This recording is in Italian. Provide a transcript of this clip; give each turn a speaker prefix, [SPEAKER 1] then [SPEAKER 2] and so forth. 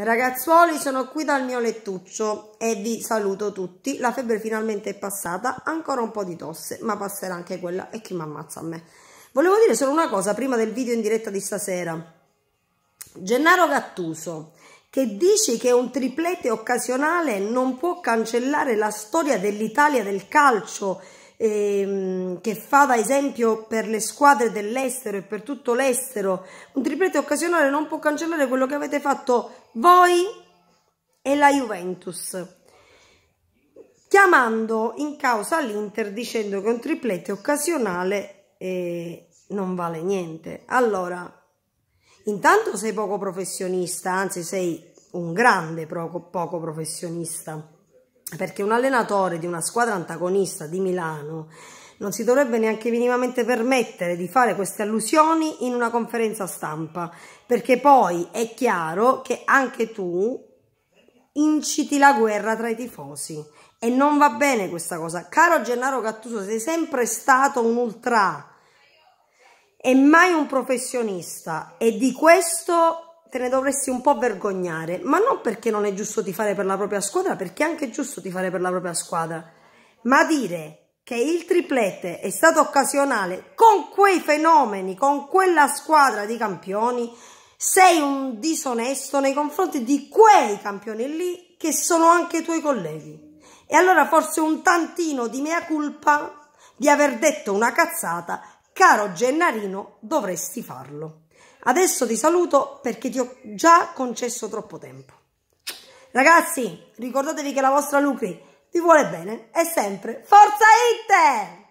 [SPEAKER 1] Ragazzuoli, sono qui dal mio lettuccio e vi saluto tutti. La febbre finalmente è passata, ancora un po' di tosse, ma passerà anche quella e chi mi ammazza a me. Volevo dire solo una cosa prima del video in diretta di stasera. Gennaro Gattuso, che dice che un triplete occasionale non può cancellare la storia dell'Italia del calcio ehm, che fa da esempio per le squadre dell'estero e per tutto l'estero, un triplete occasionale non può cancellare quello che avete fatto voi e la Juventus, chiamando in causa l'Inter dicendo che un triplete occasionale eh, non vale niente. Allora, intanto sei poco professionista, anzi sei un grande poco, poco professionista perché un allenatore di una squadra antagonista di Milano non si dovrebbe neanche minimamente permettere di fare queste allusioni in una conferenza stampa, perché poi è chiaro che anche tu inciti la guerra tra i tifosi e non va bene questa cosa. Caro Gennaro Cattuso, sei sempre stato un ultra e mai un professionista e di questo te ne dovresti un po' vergognare, ma non perché non è giusto ti fare per la propria squadra, perché è anche giusto ti fare per la propria squadra, ma dire che il triplete è stato occasionale con quei fenomeni, con quella squadra di campioni, sei un disonesto nei confronti di quei campioni lì che sono anche i tuoi colleghi. E allora forse un tantino di mea culpa di aver detto una cazzata, caro Gennarino, dovresti farlo. Adesso ti saluto perché ti ho già concesso troppo tempo. Ragazzi, ricordatevi che la vostra Lucri vi vuole bene e sempre Forza Inter!